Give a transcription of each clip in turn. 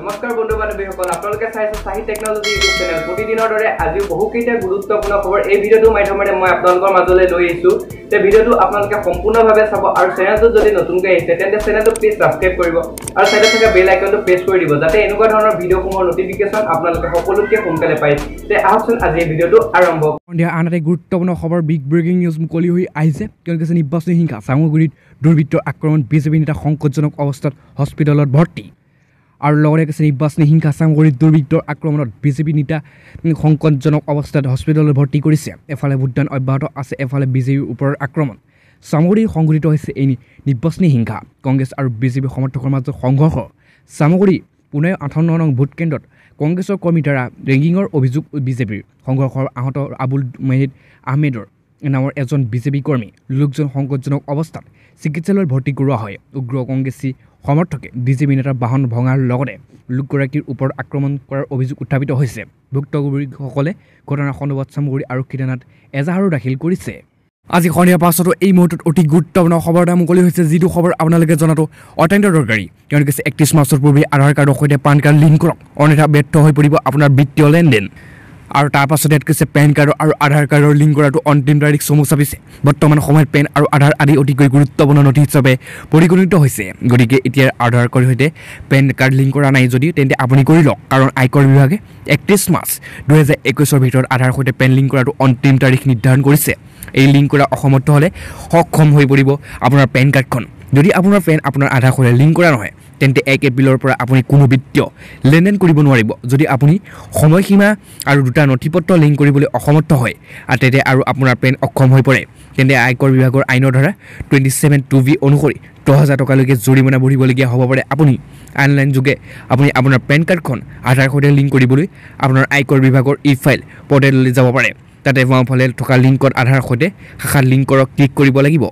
নমস্কাৰ বন্ধু বান্ধৱীসকল আপোনালোকে চাই আছে চাহি টেকনলজি ইউটিউব চেনেল প্ৰতিদিনৰ দৰে আজিও বহুকেইটা গুৰুত্বপূৰ্ণ খবৰ এই ভিডিঅ'টোৰ মাধ্যমেৰে মই আপোনালোকৰ মাজলৈ লৈ আহিছোঁ যে ভিডিঅ'টো আপোনালোকে সম্পূৰ্ণভাৱে চাব আৰু চেনেলটো যদি নতুনকৈ আহিছে তেন্তে চেনেলটো প্লিজ ছাবস্ক্ৰাইব কৰিব আৰু চাইডে চাইডে বেল আইকনটো প্ৰেছ কৰি দিব যাতে এনেকুৱা ধৰণৰ ভিডিঅ'সমূহৰ নটিফিকেশ্যন আপোনালোকে সকলোতকৈ সোনকালে পায় তে আহকচোন আজি এই ভিডিঅ'টো আৰম্ভ আন এটা গুৰুত্বপূৰ্ণ খবৰ বিগ ব্ৰেকিং নিউজ মুকলি হৈ আহিছে তেওঁলোকে হিংসা চামগুৰিত দুৰ্বৃত্তৰ আক্ৰমণ বিজেপি নেতা সংকটজনক অৱস্থাত হস্পিটেলত ভৰ্তি আৰু লগতে কৈছে নিৰ্বাচনী হিংসা চামগুৰি দুৰ্বৃত্তৰ আক্ৰমণত বিজেপি নেতা সংকটজনক অৱস্থাত হস্পিটেললৈ ভৰ্তি কৰিছে এফালে ভোটদান অব্যাহত আছে এফালে বিজেপিৰ ওপৰত আক্ৰমণ চামগুৰি সংঘটিত হৈছে এই নিৰ্বাচনী হিংসা কংগ্ৰেছ আৰু বিজেপি সমৰ্থকৰ মাজত সংঘৰ্ষ চামগুৰি পুনে আঠাৱন্ন নং ভোট কংগ্ৰেছৰ কৰ্মীৰ দ্বাৰা ৰেগিঙৰ অভিযোগ বিজেপিৰ সংঘৰ্ষৰ আহত আবুল মেহিদ আহমেদৰ নামৰ এজন বিজেপি কৰ্মী লোকজন সংকটজনক অৱস্থাত চিকিৎসালয়ত ভৰ্তি কৰোৱা হয় উগ্ৰ কংগ্ৰেছী সমৰ্থকে বিজেপি নেতাৰ বাহন ভঙাৰ লগতে লোকগৰাকীৰ ওপৰত আক্ৰমণ কৰাৰ অভিযোগ উত্থাপিত হৈছে ভুক্তভোগীসকলে ঘটনাৰ সন্দৰ্ভত চামগুৰি আৰক্ষী থানাত এজাহাৰো দাখিল কৰিছে আজি সন্ধিয়া পাছতো এই মুহূৰ্তত অতি গুৰুত্বপূৰ্ণ খবৰ এটা মুকলি হৈছে যিটো খবৰ আপোনালোকে জনাটো অত্যন্ত দৰকাৰী তেওঁলোকে একত্ৰিছ মাৰ্চৰ পূৰ্বে আধাৰ কাৰ্ডৰ সৈতে পান কাৰ্ড লিংক কৰক অন্যথা ব্যৰ্থ হৈ পৰিব আপোনাৰ বিত্তীয় লেনদেন আৰু তাৰপাছতে ইয়াত কৈছে পেন কাৰ্ড আৰু আধাৰ কাৰ্ডৰ লিংক কৰাটো অন্তিম তাৰিখ চমু চাবিছে বৰ্তমান সময়ত পেন আৰু আধাৰ আদি অতিকৈ গুৰুত্বপূৰ্ণ নথি হিচাপে পৰিগণিত হৈছে গতিকে এতিয়া আধাৰ কাৰ্ডৰ সৈতে পেন কাৰ্ড লিংক কৰা নাই যদিও তেন্তে আপুনি কৰি লওক কাৰণ আয়কৰ বিভাগে একত্ৰিছ মাৰ্চ দুহেজাৰ একৈছৰ ভিতৰত আধাৰৰ সৈতে পেন লিংক কৰাটো অন্তিম তাৰিখ নিৰ্ধাৰণ কৰিছে এই লিংক কৰা অসমৰ্থ হ'লে সক্ষম হৈ পৰিব আপোনাৰ পেন কাৰ্ডখন যদি আপোনাৰ পেন আপোনাৰ আধাৰ সৈতে লিংক কৰা নহয় তেন্তে এক এপ্ৰিলৰ পৰা আপুনি কোনো বিত্তীয় লেনদেন কৰিব নোৱাৰিব যদি আপুনি সময়সীমা আৰু দুটা নথি পত্ৰ লিংক কৰিবলৈ অসমৰ্থ হয় আৰু তেন্তে আৰু আপোনাৰ পেন অক্ষম হৈ পৰে তেন্তে আয়কৰ বিভাগৰ আইনৰ দ্বাৰা টুৱেণ্টি ছেভেন টু বি অনুসৰি দহ হাজাৰ টকালৈকে জৰিমনা ভৰিবলগীয়া হ'ব পাৰে আপুনি আনলাইন যোগে আপুনি আপোনাৰ পেন কাৰ্ডখন আধাৰ সৈতে লিংক কৰিবলৈ আপোনাৰ আয়কৰ বিভাগৰ ই ফাইল পৰ্টেললৈ যাব পাৰে তাতে বাওঁফালে থকা লিংকত আধাৰ সৈতে শাখাৰ লিংকৰ ক্লিক কৰিব লাগিব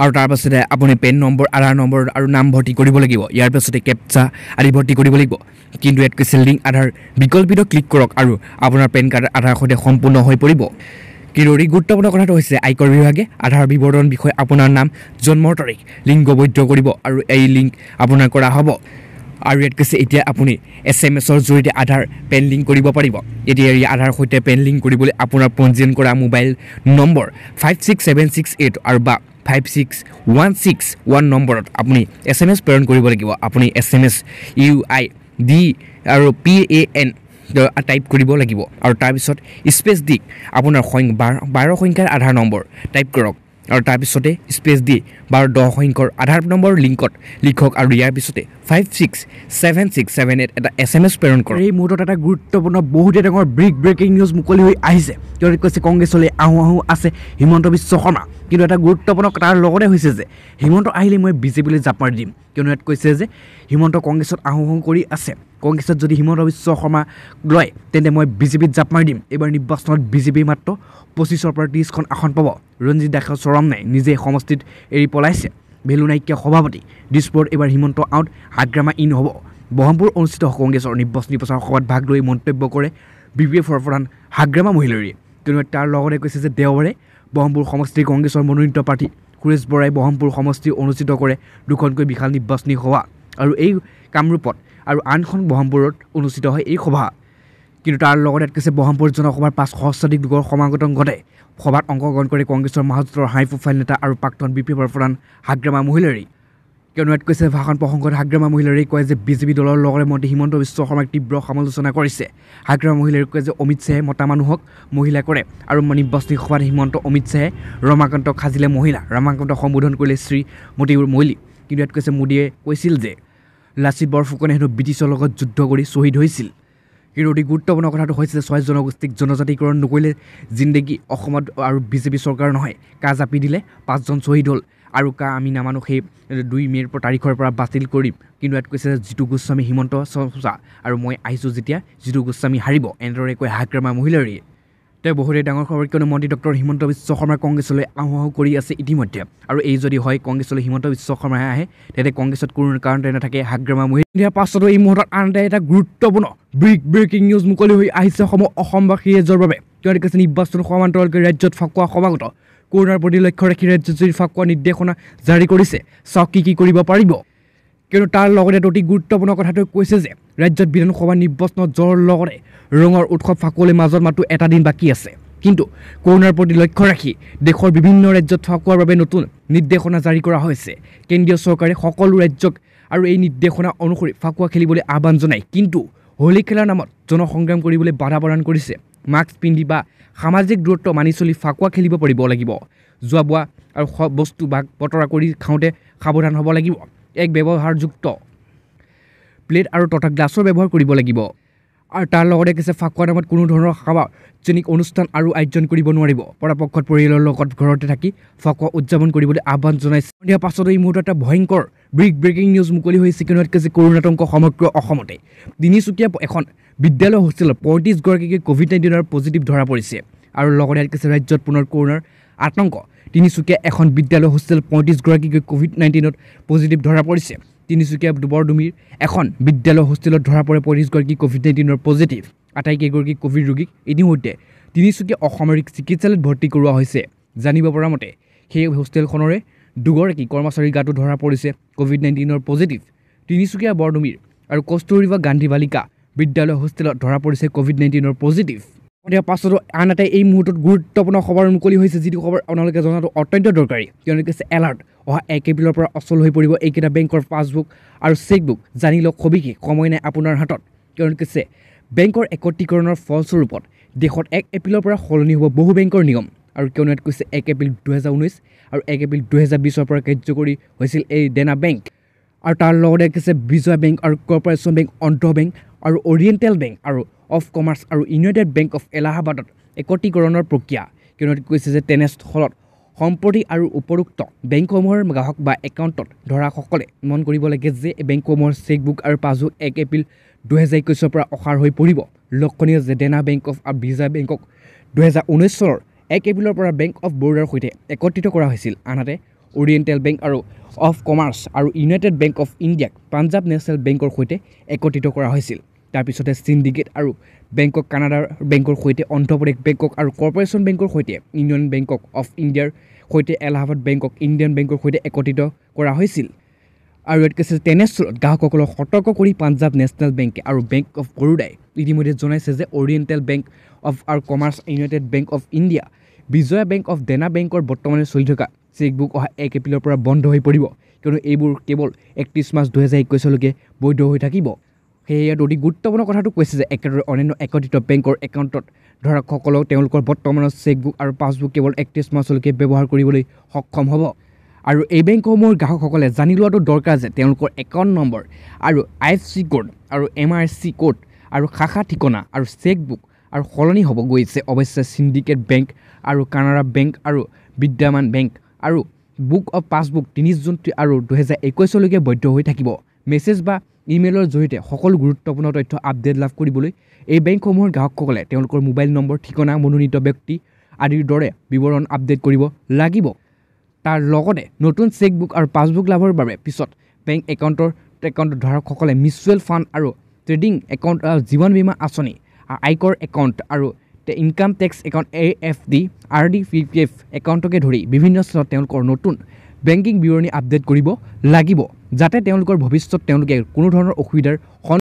আৰু তাৰপাছতে আপুনি পেন নম্বৰ আধাৰ নম্বৰ আৰু নাম ভৰ্তি কৰিব লাগিব ইয়াৰ পাছতে কেপচা আদি ভৰ্তি কৰিব লাগিব কিন্তু ইয়াতকৈ চেলিং আধাৰ বিকল্পিত ক্লিক কৰক আৰু আপোনাৰ পেন কাৰ্ড আধাৰ সৈতে সম্পূৰ্ণ হৈ পৰিব কিন্তু অধিক গুৰুত্বপূৰ্ণ কথাটো হৈছে আয়কৰ বিভাগে আধাৰ বিৱৰণ বিষয়ে আপোনাৰ নাম জন্মৰ তাৰিখ লিংক বৈধ কৰিব আৰু এই লিংক আপোনাৰ কৰা হ'ব আৰু ইয়াত কৈছে এতিয়া আপুনি এছ এম এছৰ জৰিয়তে আধাৰ পেন লিংক কৰিব পাৰিব এতিয়া এই আধাৰ সৈতে পেন লিংক কৰিবলৈ আপোনাৰ পঞ্জীয়ন কৰা mobile number five six seven six eight আৰু বা five six one six one নম্বৰত আপুনি এছ এম এছ প্ৰেৰণ কৰিব লাগিব আপুনি S M S U I D আৰু পি এ এন টাইপ কৰিব লাগিব আৰু তাৰপিছত স্পেচ দি আপোনাৰ সং বাৰ বাৰ সংখ্যাৰ আধাৰ নম্বৰ টাইপ কৰক আৰু তাৰপিছতে স্পেচ দি বাৰ দহ সংখ্যাৰ আধাৰ নম্বৰ লিংকত লিখক আৰু ইয়াৰ পিছতে five six seven six seven eight এটা এছ এম এছ প্ৰেৰণ কৰক এই মুহূৰ্তত এটা গুৰুত্বপূৰ্ণ বহুতে ডাঙৰ ব্ৰিক ব্ৰেকিং নিউজ মুকলি হৈ আহিছে তেওঁলোকে কৈছে কংগ্ৰেছলৈ আহোঁ আহোঁ আছে হিমন্ত বিশ্ব শৰ্মা কিন্তু এটা গুৰুত্বপূৰ্ণ কথাৰ লগতে হৈছে যে হিমন্ত আহিলে মই বিজেপিলৈ জাপাৰ দিম কিয়নো ইয়াত কৈছে যে হিমন্ত কংগ্ৰেছত আহোহোং কৰি আছে কংগ্ৰেছত যদি হিমন্ত বিশ্ব শৰ্মা লয় তেন্তে মই বিজেপিত জাপ মাৰি দিম এইবাৰ নিৰ্বাচনত বিজেপি মাত্ৰ পঁচিছৰ পৰা ত্ৰিছখন আসন পাব ৰঞ্জিত দাসৰ চৰম নাই নিজে সমষ্টিত এৰি পলাইছে ভেলু নাইকীয়া সভাপতি দিছপুৰত এইবাৰ হিমন্ত আউট হাগ্ৰামা ইন হ'ব ব্ৰহ্মপুৰ অনুষ্ঠিত কংগ্ৰেছৰ নিৰ্বাচনী প্ৰচাৰ সভাত ভাগ লৈ মন্তব্য কৰে বি পি এফৰ প্ৰধান হাগ্ৰামা মহিলাৰীয়ে কিন্তু তাৰ লগতে কৈছে যে দেওবাৰে ব্ৰহ্মপুৰ সমষ্টিৰ কংগ্ৰেছৰ মনোনীত প্ৰাৰ্থী সুৰেশ বৰাই ব্ৰহ্মপুৰ সমষ্টি অনুষ্ঠিত কৰে দুখনকৈ বিশাল নিৰ্বাচনী সভা আৰু এই কামৰূপত আৰু আনখন ব্ৰহ্মপুৰত অনুষ্ঠিত হয় এই সভা কিন্তু তাৰ লগতে কৈছে ব্ৰহ্মপুৰ জনসভাৰ পাঁচ সহস্ৰাধিক লোকৰ সমাগত ঘটে সভাত অংশগ্ৰহণ কৰে কংগ্ৰেছৰ মহাজোঁটৰ হাই প্ৰফাইল নেতা আৰু প্ৰাক্তন বি পি এফৰ প্ৰধান হাগ্ৰামা মহিলাৰী কিয়নো ইয়াত কৈছে ভাষণ প্ৰসংগত হাগ্ৰামা মহিলাৰে কয় যে বিজেপি দলৰ লগতে মন্ত্ৰী হিমন্ত বিশ্ব শৰ্মাক তীব্ৰ সমালোচনা কৰিছে হাগ্ৰামা মহিলাৰে কয় যে অমিত শ্বাহে মতা মানুহক মহিলা কৰে আৰু নিৰ্বাচনী সভাত হিমন্ত অমিত শ্বাহে ৰমাকান্তক সাজিলে মহিলা ৰমাকান্তক সম্বোধন কৰিলে শ্ৰীমতী মৈলী কিন্তু ইয়াত কৈছে মোদীয়ে কৈছিল যে লাচিত বৰফুকনে হেনো ব্ৰিটিছৰ লগত যুদ্ধ কৰি শ্বহীদ হৈছিল কিন্তু অতি গুৰুত্বপূৰ্ণ কথাটো হৈছে যে ছয় জনগোষ্ঠীক জনজাতিকৰণ নকৰিলে জিন্দেগী অসমত আৰু বিজেপি চৰকাৰ নহয় কাজ আপি দিলে পাঁচজন শ্বহীদ হ'ল আৰু কা আমি নামানো সেই দুই মে'ৰ পৰা তাৰিখৰ পৰা বাতিল কৰিম কিন্তু ইয়াত কৈছে জিতু গোস্বামী হিমন্ত চা আৰু মই আহিছোঁ যেতিয়া জিতু গোস্বামী হাৰিব এনেদৰে কৈ হাগ্ৰামা মহিলাৰীয়ে তেওঁ বহুতে ডাঙৰ খবৰ কিয়নো মন্ত্ৰী ডক্টৰ হিমন্ত বিশ্ব শৰ্মাই কংগ্ৰেছলৈ আহ কৰি আছে ইতিমধ্যে আৰু এই যদি হয় কংগ্ৰেছলৈ হিমন্ত বিশ্ব শৰ্মাই আহে তেন্তে কংগ্ৰেছত কোনো কাৰণতে নাথাকে হাগ্ৰামা মহিলা পাছতো এই মুহূৰ্তত আন এটা এটা গুৰুত্বপূৰ্ণ ব্ৰিক ব্ৰেকিং নিউজ মুকলি হৈ আহিছে অসমৰ অসমবাসী এজৰ বাবে তেওঁলোকে নিৰ্বাচন সমান্তৰালকৈ ৰাজ্যত ফাকুৱা সমাগত কৰোণাৰ প্ৰতি লক্ষ্য ৰাখি ৰাজ্যজুৰি ফাকুৱা নিৰ্দেশনা জাৰি কৰিছে চাওক কি কি কৰিব পাৰিব কিন্তু তাৰ লগতে অতি গুৰুত্বপূৰ্ণ কথাটো কৈছে যে ৰাজ্যত বিধানসভা নিৰ্বাচনত জ্বৰ লগতে ৰঙৰ উৎসৱ ফাকুৱালৈ মাজত মাতো এটা দিন বাকী আছে কিন্তু কৰোণাৰ প্ৰতি লক্ষ্য ৰাখি দেশৰ বিভিন্ন ৰাজ্যত ফাকুৱাৰ বাবে নতুন নিৰ্দেশনা জাৰি কৰা হৈছে কেন্দ্ৰীয় চৰকাৰে সকলো ৰাজ্যক আৰু এই নিৰ্দেশনা অনুসৰি ফাকুৱা খেলিবলৈ আহ্বান জনায় কিন্তু হোলী খেলাৰ নামত জনসংগ্ৰাম কৰিবলৈ বাধা প্ৰদান কৰিছে মাস্ক পিন্ধি বা সামাজিক দূৰত্ব মানি চলি ফাকুৱা খেলিব পাৰিব লাগিব যোৱা বোৱা আৰু বস্তু বা বতৰা কৰি খাওঁতে সাৱধান হ'ব লাগিব এক ব্যৱহাৰযুক্ত প্লেট আৰু তথা গ্লাছৰ ব্যৱহাৰ কৰিব লাগিব আৰু তাৰ লগতে কৈছে ফাকুৱা নামত কোনো ধৰণৰ সাৰ্বজনিক অনুষ্ঠান আৰু আয়োজন কৰিব নোৱাৰিব পৰাপক্ষত পৰিয়ালৰ লগত ঘৰতে থাকি ফাকুৱা উদযাপন কৰিবলৈ আহ্বান জনাইছে সন্ধিয়া পাছত এই মুহূৰ্তত এটা ভয়ংকৰ ব্ৰিক ব্ৰেকিং নিউজ মুকলি হৈছে কিয়নো কৈছে কৰোণাতংক সমগ্ৰ অসমতে তিনিচুকীয়া এখন বিদ্যালয় হোষ্টেলত পঁয়ত্ৰিছগৰাকীকে ক'ভিড নাইণ্টিনৰ পজিটিভ ধৰা পৰিছে আৰু লগতে কৈছে ৰাজ্যত পুনৰ কৰোণাৰ আতংক তিনিচুকীয়া এখন বিদ্যালয় হোষ্টেল পঁয়ত্ৰিছগৰাকীকৈ ক'ভিড নাইণ্টিনত পজিটিভ ধৰা পৰিছে তিনিচুকীয়া দুবৰডুমিৰ এখন বিদ্যালয় হোষ্টেলত ধৰা পৰে পঁয়ত্ৰিছগৰাকী ক'ভিড নাইণ্টিনৰ পজিটিভ আটাইকেইগৰাকী ক'ভিড ৰোগীক ইতিমধ্যে তিনিচুকীয়া অসামৰিক চিকিৎসালয়ত ভৰ্তি কৰোৱা হৈছে জানিব পৰা মতে সেই হোষ্টেলখনৰে দুগৰাকী কৰ্মচাৰীৰ গাটো ধৰা পৰিছে ক'ভিড নাইণ্টিনৰ পজিটিভ তিনিচুকীয়া বৰডুমিৰ আৰু কস্তুৰীবা গান্ধী বালিকা বিদ্যালয় হোষ্টেলত ধৰা পৰিছে ক'ভিড নাইণ্টিনৰ পজিটিভ দিয়াৰ পাছতো আন এটাই এই মুহূৰ্তত গুৰুত্বপূৰ্ণ খবৰ মুকলি হৈছে যিটো খবৰ আপোনালোকে জনাটো অত্যন্ত দৰকাৰী তেওঁলোকে কৈছে এলাৰ্ট অহা এক এপ্ৰিলৰ পৰা অচল হৈ পৰিব এইকেইটা বেংকৰ পাছবুক আৰু চেকবুক জানি লওক কি সময় নাই আপোনাৰ হাতত তেওঁলোকে কৈছে বেংকৰ একত্ৰীকৰণৰ ফলস্বৰূপত দেশত এক এপ্ৰিলৰ পৰা সলনি হ'ব বহু বেংকৰ নিয়ম আৰু কিয়নো ইয়াত কৈছে এক এপ্ৰিল দুহেজাৰ ঊনৈছ আৰু এক এপ্ৰিল দুহেজাৰ বিছৰ পৰা কাৰ্যকৰী হৈছিল এই ডেনা বেংক আৰু তাৰ লগতে কৈছে বিজয়া বেংক আৰু কৰ্পৰেশ্যন বেংক অন্ধ বেংক আৰু অৰিয়েণ্টেল বেংক আৰু অফ কমাৰ্চ আৰু ইউনাইটেড বেংক অফ এলাহাবাদত একত্ৰীকৰণৰ প্ৰক্ৰিয়া কিয়নো কৈছে যে তেনেস্থলত সম্পত্তি আৰু উপৰোক্ত বেংকসমূহৰ গ্ৰাহক বা একাউণ্টত ধৰাসকলে মন কৰিব লাগে যে বেংকসমূহৰ চেকবুক আৰু পাছবুক এক এপ্ৰিল দুহেজাৰ একৈছৰ পৰা অসাৰ হৈ পৰিব লক্ষণীয় যে ডেনা বেংক অফ আৰু ভিজা বেংকক দুহেজাৰ ঊনৈছ চনৰ এক এপ্ৰিলৰ পৰা বেংক অফ বৰোদাৰ সৈতে একত্ৰিত কৰা হৈছিল আনহাতে অৰিয়েণ্টেল বেংক আৰু অফ কমাৰ্চ আৰু ইউনাইটেড বেংক অফ ইণ্ডিয়াক পাঞ্জাব নেশ্যনেল বেংকৰ সৈতে একত্ৰিত কৰা হৈছিল তাৰপিছতে চিণ্ডিকেট আৰু বেংক অফ কানাডাৰ বেংকৰ সৈতে অন্ধ্ৰপ্ৰদেশ বেংকক আৰু কৰ্পৰেশ্যন বেংকৰ সৈতে ইউনিয়ন বেংক অফ ইণ্ডিয়াৰ সৈতে এলাহাবাদ বেংক অফ ইণ্ডিয়ান বেংকৰ সৈতে একত্ৰিত কৰা হৈছিল আৰু ইয়াত কৈছে তেনেশ্বৰত গ্ৰাহকসকলক সতৰ্ক কৰি পাঞ্জাব নেশ্যনেল বেংক আৰু বেংক অফ বৰোদাই ইতিমধ্যে জনাইছে যে অৰিয়েণ্টেল বেংক অফ আৰু commerce united bank of India Vijaya bank of Dena বেংকৰ বৰ্তমানে চলি থকা চেকবুক অহা এক এপ্ৰিলৰ পৰা বন্ধ হৈ পৰিব কিয়নো এইবোৰ কেৱল একত্ৰিছ মাৰ্চ দুহেজাৰ একৈছলৈকে বৈধ হৈ থাকিব সেয়ে অতি গুৰুত্বপূৰ্ণ কথাটো কৈছে যে একেদৰে অন্যান্য একত্ৰিত বেংকৰ একাউণ্টত ধৰক সকলো তেওঁলোকৰ বৰ্তমানৰ চেকবুক আৰু পাছবুক কেৱল একত্ৰিছ মাৰ্চলৈকে ব্যৱহাৰ কৰিবলৈ সক্ষম হ'ব আৰু এই বেংকসমূহৰ গ্ৰাহকসকলে জানি লোৱাটো দৰকাৰ যে তেওঁলোকৰ একাউণ্ট নম্বৰ আৰু আই এফ চি কোড আৰু এম আৰ চি কোড আৰু শাখা ঠিকনা আৰু চেকবুক আৰু সলনি হ'ব গৈছে অৱশ্যে চিণ্ডিকেট বেংক আৰু কানাড়া বেংক আৰু বিদ্যমান বেংক আৰু বুক অৱ পাছবুক তিনি জুন আৰু দুহেজাৰ একৈছলৈকে বৈধ হৈ থাকিব মেছেজ বা ইমেইলৰ জৰিয়তে সকলো গুৰুত্বপূৰ্ণ তথ্য আপডেট লাভ কৰিবলৈ এই বেংকসমূহৰ গ্ৰাহকসকলে তেওঁলোকৰ মোবাইল নম্বৰ ঠিকনা মনোনীত ব্যক্তি আদিৰ দৰে বিৱৰণ আপডেট কৰিব লাগিব তাৰ লগতে নতুন চেকবুক আৰু পাছবুক লাভৰ বাবে পিছত বেংক একাউণ্টৰ একাউণ্ট ধাৰকসকলে মিউচুৱেল ফাণ্ড আৰু ট্ৰেডিং একাউণ্ট আৰু জীৱন বীমা আঁচনি আয়কৰ একাউণ্ট আৰু income tax account A F D R D P P F একাউণ্টকে ধৰি বিভিন্ন স্থানত তেওঁলোকৰ নতুন বেংকিং বিৱৰণী আপডেট কৰিব লাগিব যাতে তেওঁলোকৰ ভৱিষ্যত তেওঁলোকে কোনো ধৰণৰ অসুবিধাৰ